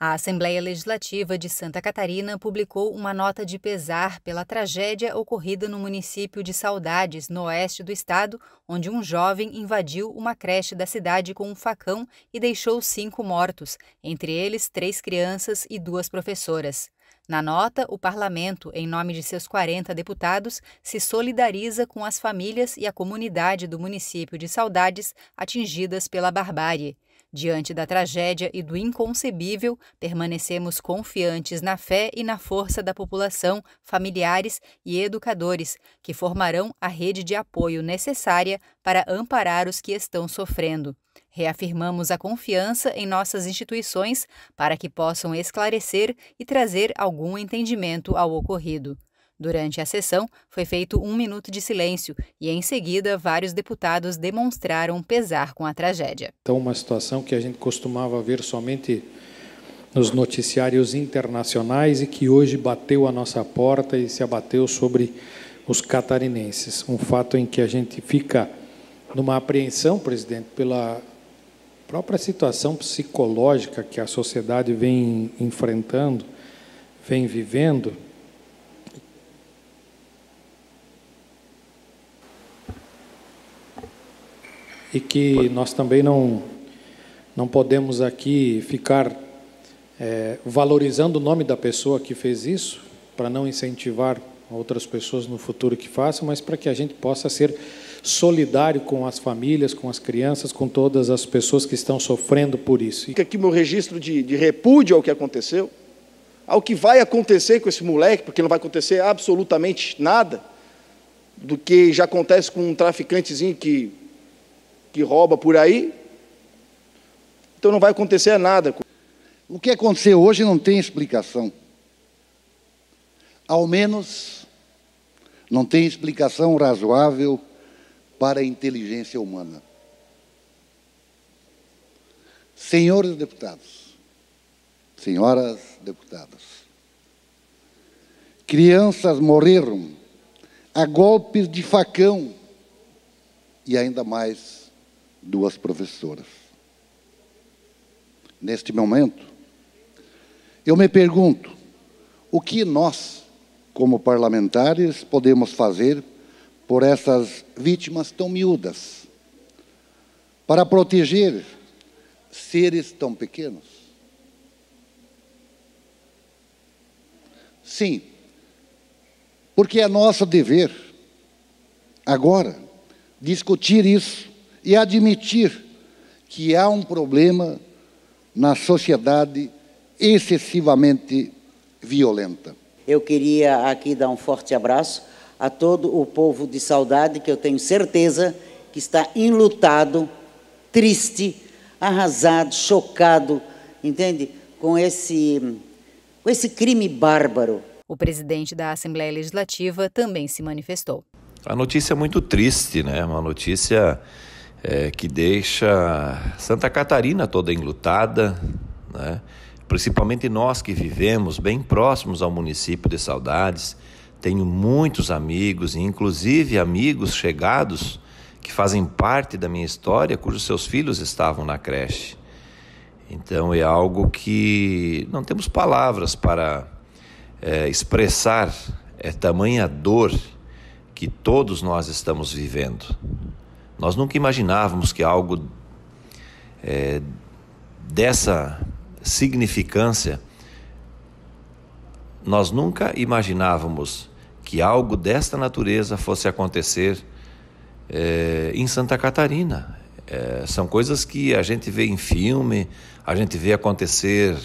A Assembleia Legislativa de Santa Catarina publicou uma nota de pesar pela tragédia ocorrida no município de Saudades, no oeste do estado, onde um jovem invadiu uma creche da cidade com um facão e deixou cinco mortos, entre eles três crianças e duas professoras. Na nota, o parlamento, em nome de seus 40 deputados, se solidariza com as famílias e a comunidade do município de Saudades atingidas pela barbárie. Diante da tragédia e do inconcebível, permanecemos confiantes na fé e na força da população, familiares e educadores, que formarão a rede de apoio necessária para amparar os que estão sofrendo. Reafirmamos a confiança em nossas instituições para que possam esclarecer e trazer algum entendimento ao ocorrido. Durante a sessão, foi feito um minuto de silêncio e, em seguida, vários deputados demonstraram pesar com a tragédia. Então, uma situação que a gente costumava ver somente nos noticiários internacionais e que hoje bateu a nossa porta e se abateu sobre os catarinenses. Um fato em que a gente fica numa apreensão, presidente, pela própria situação psicológica que a sociedade vem enfrentando, vem vivendo e que nós também não, não podemos aqui ficar é, valorizando o nome da pessoa que fez isso, para não incentivar outras pessoas no futuro que façam, mas para que a gente possa ser solidário com as famílias, com as crianças, com todas as pessoas que estão sofrendo por isso. Fica aqui meu registro de, de repúdio ao que aconteceu, ao que vai acontecer com esse moleque, porque não vai acontecer absolutamente nada do que já acontece com um traficantezinho que que rouba por aí, então não vai acontecer nada. O que aconteceu hoje não tem explicação. Ao menos não tem explicação razoável para a inteligência humana. Senhores deputados, senhoras deputadas, crianças morreram a golpes de facão e ainda mais duas professoras. Neste momento, eu me pergunto o que nós, como parlamentares, podemos fazer por essas vítimas tão miúdas, para proteger seres tão pequenos. Sim, porque é nosso dever, agora, discutir isso e admitir que há um problema na sociedade excessivamente violenta. Eu queria aqui dar um forte abraço a todo o povo de saudade, que eu tenho certeza que está enlutado, triste, arrasado, chocado, entende? Com esse, com esse crime bárbaro. O presidente da Assembleia Legislativa também se manifestou. A notícia é muito triste, né? Uma notícia é, que deixa Santa Catarina toda enlutada, né? principalmente nós que vivemos bem próximos ao município de Saudades. Tenho muitos amigos, inclusive amigos chegados que fazem parte da minha história, cujos seus filhos estavam na creche. Então é algo que não temos palavras para é, expressar é tamanha dor que todos nós estamos vivendo. Nós nunca imaginávamos que algo é, dessa significância, nós nunca imaginávamos que algo desta natureza fosse acontecer é, em Santa Catarina. É, são coisas que a gente vê em filme, a gente vê acontecer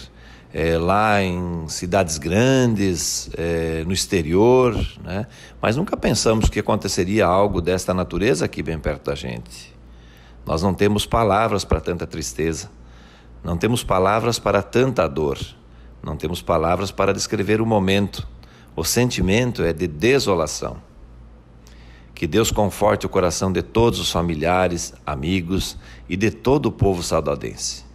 é, lá em cidades grandes, é, no exterior, né? mas nunca pensamos que aconteceria algo desta natureza aqui bem perto da gente. Nós não temos palavras para tanta tristeza, não temos palavras para tanta dor, não temos palavras para descrever o momento. O sentimento é de desolação. Que Deus conforte o coração de todos os familiares, amigos e de todo o povo saudadense.